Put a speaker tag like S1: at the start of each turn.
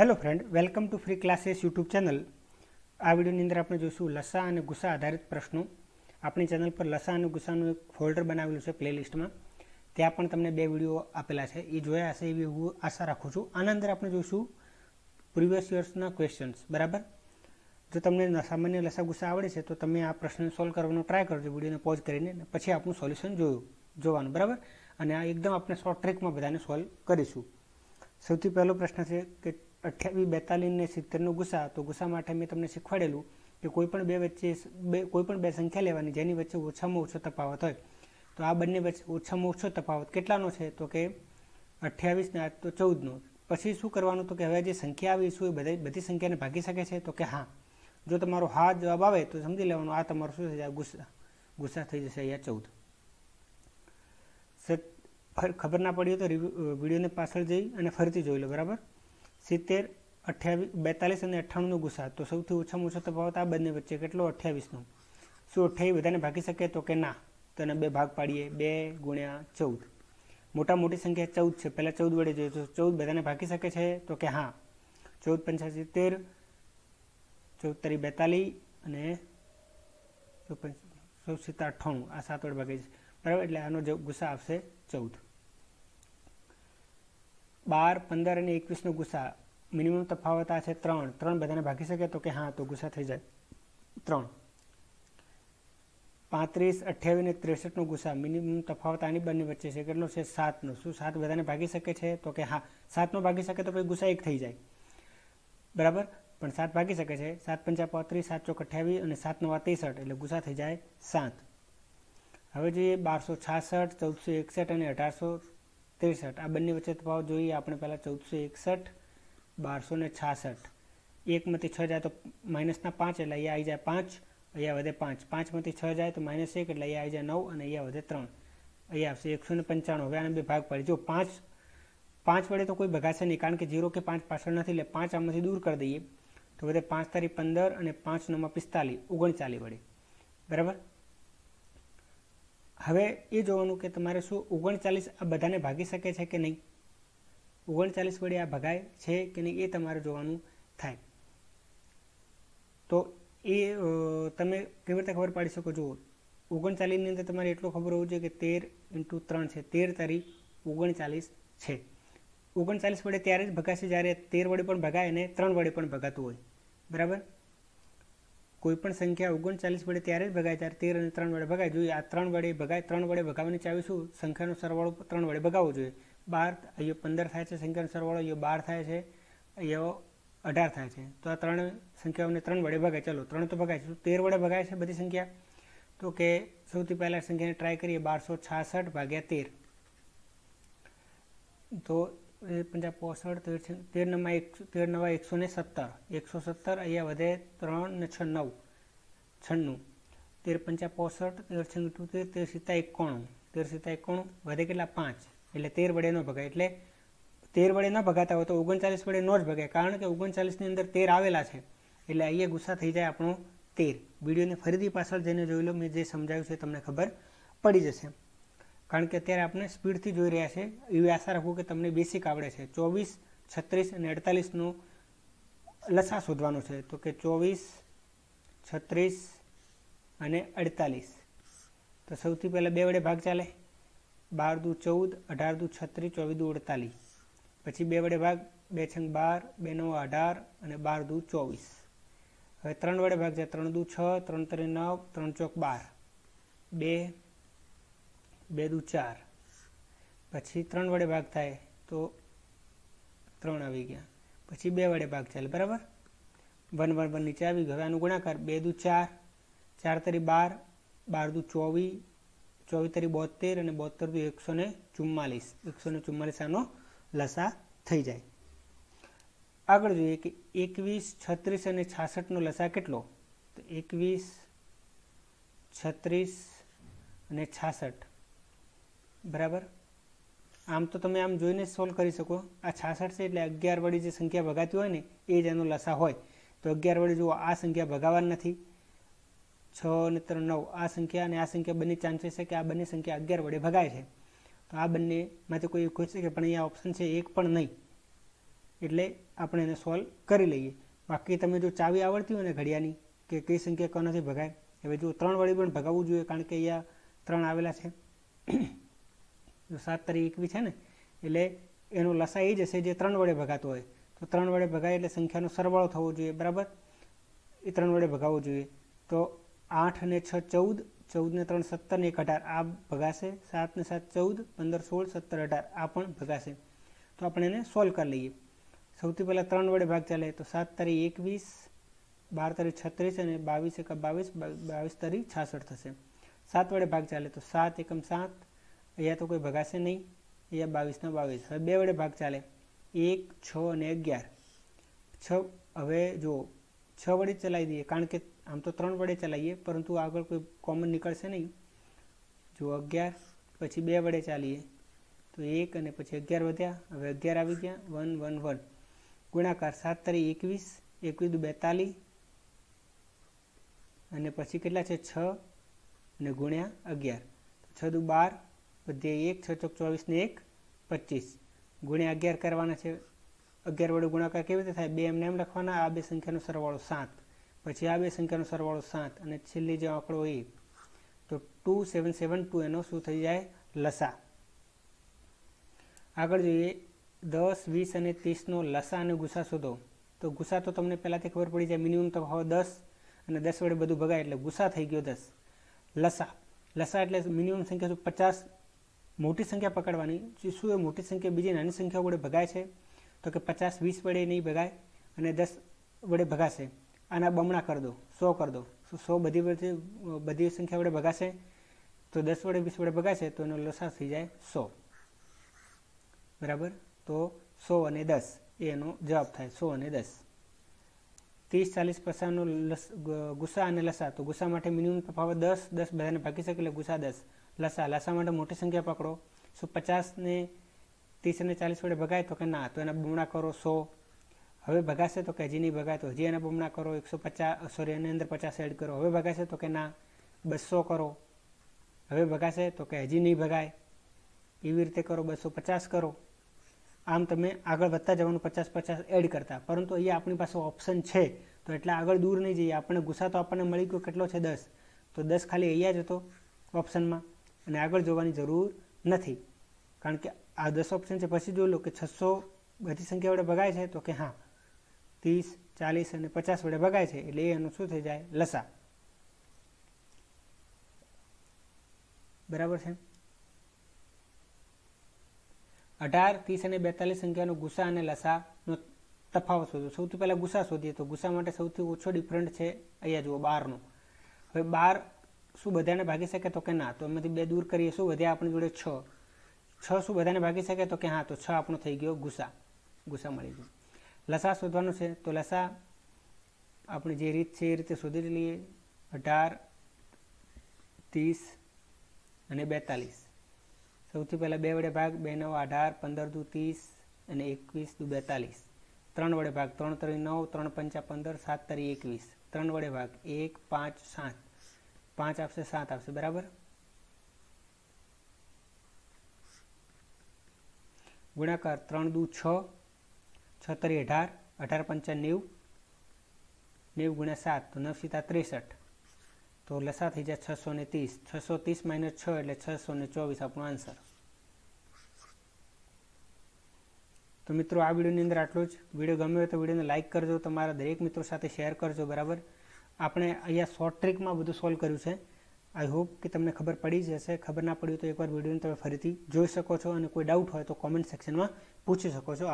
S1: hello friend welcome to free classes YouTube channel આ વિડીયોની અંદર આપણે જોઈશું લસા અને ગુસ્સા આધારિત પ્રશ્નો આપણી ચેનલ પર લસા અને ગુસ્સાનું એક ફોલ્ડર બનાવેલું છે પ્લેલિસ્ટમાં ત્યાં પણ તમને બે વિડીયો આપેલા છે એ જોયા હશે એવી હું આશા રાખું છું આના અંદર આપણે જોઈશું પ્રિવિયસ યર્સના ક્વેશ્ચન્સ બરાબર જો તમને સામાન્ય લસા ગુસ્સા આવડે છે તો તમે આ પ્રશ્ન સોલ્વ કરવાનો ટ્રાય કરજો વિડીયોને પોઝ કરીને પછી આપણું સોલ્યુશન જોયું જોવાનું બરાબર અને આ એકદમ આપણે શોર્ટ ટ્રેકમાં બધાને સોલ્વ કરીશું સૌથી પહેલો પ્રશ્ન છે કે અઠ્યાવીસ બેતાલીસ ને સિત્તેરનો ગુસા તો ગુસા માટે મેં તમને શીખવાડેલું કે કોઈ પણ બે વચ્ચે બે કોઈપણ બે સંખ્યા લેવાની જેની વચ્ચે ઓછામાં ઓછો તફાવત હોય તો આ બંને વચ્ચે ઓછામાં ઓછો તફાવત કેટલાનો છે તો કે અઠ્યાવીસ ને તો ચૌદનો પછી શું કરવાનું તો કે હવે જે સંખ્યા આવી શું એ બધા બધી સંખ્યાને ભાગી શકે છે તો કે હા જો તમારો હા જવાબ આવે તો સમજી લેવાનું આ તમારો શું થઈ જાય ગુસ્સા ગુસ્સા થઈ જશે અહીંયા ચૌદ ખબર ના પડી તો વિડીયોને પાછળ જઈ અને ફરીથી જોઈ લો બરાબર સિત્તેર અઠ્યાવીસ બેતાલીસ અને અઠ્ઠાણુંનો ગુસા તો સૌથી ઓછામાં ઓછો તફાવત આ બંને વચ્ચે કેટલો અઠ્યાવીસનો શું અઠ્યાવીસ બધાને ભાગી શકે તો કે ના તો એના બે ભાગ પાડીએ બે ગુણ્યા ચૌદ મોટા મોટી સંખ્યા ચૌદ છે પહેલાં ચૌદ વડે જોઈએ તો ચૌદ બધાને ભાગી શકે છે તો કે હા ચૌદ પંચ્યાસી તેર ચૌદતરી બેતાલીસ અને ચૌદ સિત્તા અઠ્ઠાણું આ સાત વડે ભાગે છે બરાબર એટલે આનો ગુસ્સા આવશે ચૌદ બાર પંદર અને એકવીસનો ગુસ્સા મિનિમમ તફાવત આ છે ત્રણ ત્રણ બધાને ભાગી શકે તો કે હા તો ગુસ્સા થઈ જાય ત્રણ પાંત્રીસ અઠ્યાવીસ અને ત્રેસઠનો ગુસ્સા મિનિમમ તફાવત આની બંને વચ્ચે છે કેટલો છે સાતનો શું સાત બધાને ભાગી શકે છે તો કે હા સાતનો ભાગી શકે તો પછી ગુસ્સા એક થઈ જાય બરાબર પણ સાત ભાગી શકે છે સાત પંચા પાંત્રીસ સાત ચોક અઠ્યાવીસ અને સાત નવા ત્રેસઠ એટલે ગુસ્સા થઈ જાય સાત હવે જોઈએ બારસો છાસઠ ચૌદસો એકસઠ અને અઢારસો ત્રેસઠ આ બંને વચ્ચે તફાવત જોઈએ આપણે પહેલાં ચૌદસો એકસઠ બારસો ને છાસઠ એકમાંથી છ જાય તો માઇનસના પાંચ એટલે અહીંયા આવી જાય પાંચ અહીંયા વધે પાંચ પાંચમાંથી છ જાય તો માઇનસ એક એટલે અહીંયા આવી જાય નવ અને અહીંયા વધે ત્રણ અહીંયા આવશે એકસો ને પંચાણું હવે આને બે ભાગ પડે જો પાંચ પાંચ વડે તો કોઈ ભગાશે નહીં કારણ કે જીરો કે પાંચ પાછળ નથી એટલે પાંચ આમાંથી દૂર કરી દઈએ તો વધે પાંચ તારીખ પંદર અને પાંચ નવમાં પિસ્તાલીસ ઓગણચાલીસ વડે બરાબર હવે એ જોવાનું કે તમારે શું ઓગણચાલીસ આ બધાને ભાગી શકે છે કે નહીં ઓગણચાલીસ વડે આ ભગાય છે કે નહીં એ તમારે જોવાનું થાય તો એ તમે કેવી રીતે ખબર પાડી શકો જુઓ ઓગણચાલીસની અંદર તમારે એટલું ખબર હોવું જોઈએ કે તેર ઇન્ટુ ત્રણ છે તેર તારી ઓગણચાલીસ છે ઓગણચાલીસ વડે ત્યારે જ ભગાશે જ્યારે તેર વડે પણ ભગાય અને ત્રણ વડે પણ ભગાતું હોય બરાબર કોઈપણ સંખ્યા ઓગણચાલીસ વડે ત્યારે જ ભગાય ત્યારે તેર અને ત્રણ વડે ભગાય જોઈએ આ ત્રણ વડે ભગાય ત્રણ વડે ભગાવવાની ચાવી શું સંખ્યાનો સરવાળો ત્રણ વડે ભગાવવો જોઈએ બાર અહીંયા પંદર થાય છે સંખ્યાનો સરવાળો અહીંયા બાર થાય છે અહીંયા અઢાર થાય છે તો આ ત્રણ સંખ્યાઓને ત્રણ વડે ભગાય ચાલો ત્રણ તો ભગાય છે તેર વડે ભગાય છે બધી સંખ્યા તો કે સૌથી પહેલાં સંખ્યાને ટ્રાય કરીએ બારસો છાસઠ ભાગ્યા તેર તો પંજા પોસઠ તેર તેર નવમાં એકસો તેર નવા એકસો ને સત્તર એકસો સત્તર અહીંયા વધે ત્રણ ને છ નવ છન્નું તેર પંચા પોસઠ તેર છંગ તેર સીતા એકોણું તેર સિત્તા એકોણું વધે કેટલા પાંચ એટલે તેર વડે નો ભગાય એટલે તેર વડે ન ભગાતા હોય તો ઓગણચાલીસ વડે નો જ ભગાય કારણ કે ઓગણચાલીસની અંદર તેર આવેલા છે એટલે અહીંયા ગુસ્સા થઈ જાય આપણો તેર વિડીયોને ફરીથી પાછળ જઈને જોઈ લો મેં જે સમજાવ્યું છે તમને ખબર પડી જશે કારણ કે અત્યારે આપણે સ્પીડથી જોઈ રહ્યા છે એવી આશા રાખવું કે તમને બેસિક આવડે છે ચોવીસ છત્રીસ અને અડતાલીસનો લસા શોધવાનો છે તો કે ચોવીસ છત્રીસ અને અડતાલીસ તો સૌથી પહેલાં બે વડે ભાગ ચાલે બાર દુ ચૌદ અઢાર દુ છત્રીસ ચોવીસ દુ અડતાલીસ પછી બે વડે ભાગ બે છંગ બાર બે નવ અઢાર અને બાર દુ ચોવીસ હવે ત્રણ વડે ભાગ છે ત્રણ દુ છ ત્રણ ત્રણ નવ ત્રણ ચોક બાર બે બે દુ ચાર પછી ત્રણ વડે ભાગ થાય તો ત્રણ આવી ગયા પછી બે વડે ભાગ ચાલે બરાબર વન વન વન નીચે આવી ગયો આનું ગુણાકાર બે દુ ચાર ચાર તરી બાર બાર દુ ચોવીસ ચોવીસ તરી બોતેર અને બોતેર દુ એકસો ને ચુમ્માલીસ એકસો ને ચુમ્માલીસ આનો લસા થઈ જાય આગળ જોઈએ કે એકવીસ છત્રીસ અને છાસઠનો લસા કેટલો તો એકવીસ છત્રીસ અને છાસઠ બરાબર આમ તો તમે આમ જોઈને સોલ્વ કરી શકો આ છાસઠ છે એટલે અગિયાર વળી જે સંખ્યા ભગાતી હોય ને એ જ એનો લસા હોય તો અગિયાર વળી જુઓ આ સંખ્યા ભગાવા નથી છ અને ત્રણ નવ આ સંખ્યા અને આ સંખ્યા બંને ચાન્સીસ છે કે આ બંને સંખ્યા અગિયાર વડે ભગાય છે તો આ બંનેમાંથી કોઈ એવું છે કે પણ અહીંયા ઓપ્શન છે એક પણ નહીં એટલે આપણે એને સોલ્વ કરી લઈએ બાકી તમે જો ચાવી આવડતી હોય ને ઘડિયાની કે કઈ સંખ્યા કોનાથી ભગાય હવે જો ત્રણ વડે પણ ભગાવવું જોઈએ કારણ કે અહીંયા ત્રણ આવેલા છે સાત તરી એકવી છે ને એટલે એનો લસા એ જશે જે ત્રણ વડે ભગાતો હોય તો ત્રણ વડે ભગાય એટલે સંખ્યાનો સરવાળો થવો જોઈએ બરાબર એ ત્રણ વડે ભગાવવો જોઈએ તો આઠ અને છ ચૌદ ચૌદને ત્રણ સત્તર ને એક અઢાર આ ભગાશે સાતને સાત ચૌદ પંદર સોળ સત્તર અઢાર આ પણ ભગાશે તો આપણે એને સોલ્વ કરી લઈએ સૌથી પહેલાં ત્રણ વડે ભાગ ચાલે તો સાત તારીખ એકવીસ બાર તારીખ છત્રીસ અને બાવીસ એકા બાવીસ બાવીસ તારી છાસઠ થશે સાત વડે ભાગ ચાલે તો સાત એકમ સાત અહીંયા તો કોઈ ભગાશે નહીં અહીંયા બાવીસના બાવીસ હવે બે વડે ભાગ ચાલે એક છ અને અગિયાર છ હવે જો છ વડે ચલાવી દઈએ કારણ કે આમ તો ત્રણ વડે ચલાવીએ પરંતુ આગળ કોઈ કોમન નીકળશે નહીં જો અગિયાર પછી બે વડે ચાલીએ તો એક અને પછી અગિયાર વધ્યા હવે અગિયાર આવી ગયા વન વન વન ગુણાકાર સાત તારી એકવીસ એકવીસ બેતાલીસ અને પછી કેટલા છે છ અને ગુણ્યા અગિયાર છ દુ બાર વધે એક છ ચોક ચોવીસને એક પચીસ ગુણ્યા અગિયાર કરવાના છે અગિયાર વડે ગુણાકાર કેવી રીતે થાય બે એમને એમ લખવાના આ બે સંખ્યાનો સરવાળો સાત પછી આ બે સંખ્યાનો સરવાળો સાત અને છેલ્લી જે આંકડો એ તો ટુ સેવન સેવન ટુ એનો શું થઈ જાય લસા આગળ જોઈએ દસ વીસ અને ત્રીસનો લસા અને ગુસા શોધો તો ગુસા તો તમને પહેલાંથી ખબર પડી જાય મિનિમમ તો હવે દસ અને દસ વડે બધું ભગાય એટલે ગુસા થઈ ગયો દસ લસા લસા એટલે મિનિમમ સંખ્યા શું પચાસ મોટી સંખ્યા પકડવાની શું એ મોટી સંખ્યા બીજી નાની સંખ્યા વડે ભગાય છે તો કે પચાસ વીસ વડે નહીં ભગાય અને દસ વડે ભગાશે આના બમણા કરી દો સો કરી દો સો બધી વડે બધી સંખ્યા વડે ભગાશે તો દસ વડે વીસ વડે ભગાશે તો એનો લસા થઈ જાય સો બરાબર તો સો અને દસ એનો જવાબ થાય સો અને દસ ત્રીસ ચાલીસ પસાનો લસ ગુસ્સા અને લસા તો ગુસ્સા માટે મિનિમમ તફાવત દસ દસ બધાને ભાગી શકે એટલે ગુસ્સા દસ લસા લસા માટે મોટી સંખ્યા પકડો સો પચાસને ત્રીસ અને ચાલીસ વડે ભગાય તો કે ના તો એના બમણા કરો સો હવે ભગાશે તો કે હજી નહીં ભગાય તો હજી એના બમણા કરો એકસો પચાસ સોરી એની અંદર પચાસ એડ કરો હવે ભગાશે તો કે ના બસો કરો હવે ભગાશે તો કે હજી નહીં ભગાય એવી રીતે કરો બસો પચાસ કરો આમ તમે આગળ વધતા જવાનું પચાસ પચાસ એડ કરતા પરંતુ અહીંયા આપણી પાસે ઓપ્શન છે તો એટલે આગળ દૂર નહીં જઈએ આપણને ગુસ્સા તો આપણને મળી ગયો કેટલો છે દસ તો દસ ખાલી અહીંયા જ હતો ઓપ્શનમાં અને આગળ જોવાની જરૂર નથી કારણ કે આ દસ ઓપ્શન છે પછી જોઈ લો કે છસો બધી સંખ્યા વડે ભગાય છે તો કે હા ત્રીસ ચાલીસ અને પચાસ વડે ભગાય છે એટલે એનું શું થઈ જાય લસા બરાબર છે અઢાર ત્રીસ અને બેતાલીસ સંખ્યાનો ગુસ્સા અને લસાનો તફાવત શોધો સૌથી પહેલા ગુસ્સા શોધીએ તો ગુસ્સા માટે સૌથી ઓછો ડિફરન્ટ છે અહીંયા જુઓ બારનો હવે બાર શું બધાને ભાગી શકે તો કે ના તો એમાંથી બે દૂર કરીએ શું વધ્યા આપણી જોડે છ છ શું બધાને ભાગી શકે તો કે હા તો છ આપણો થઈ ગયો ગુસા ગુસા મળી ગયો લસા શોધવાનું છે તો લસા આપણી જે રીત છે એ રીતે શોધી લઈએ અઢાર ત્રીસ અને બેતાલીસ સૌથી પહેલાં બે વડે ભાગ બે નવ અઢાર પંદર દુ ત્રીસ અને એકવીસ દુ બેતાલીસ ત્રણ વડે ભાગ ત્રણ ત્રણ નવ ત્રણ પંચા પંદર સાત તરી એકવીસ ત્રણ વડે ભાગ એક પાંચ સાત પાંચ આપશે સાત આપશે બરાબર ગુણાકાર ત્રણ દુ છ છત્રી અઢાર અઢાર પંચા નેવું નેવું ગુણ્યા સાત તો નવ ત્રેસઠ તો લસા થઈ જાય છસો ને ત્રીસ છસો ત્રીસ માઇનસ છ એટલે છસો ને ચોવીસ આપણો આન્સર તો મિત્રો આ વિડીયોની અંદર આટલું જ વિડીયો ગમ્યો હોય તો વિડીયોને લાઇક કરજો તમારા દરેક મિત્રો સાથે શેર કરજો બરાબર આપણે અહીંયા શોર્ટ ટ્રીકમાં બધું સોલ્વ કર્યું છે આઈ હોપ કે તમને ખબર પડી જ હશે ખબર ના પડ્યું તો એકવાર વિડીયોને તમે ફરીથી જોઈ શકો છો અને કોઈ ડાઉટ હોય તો કોમેન્ટ સેક્શનમાં પૂછી શકો છો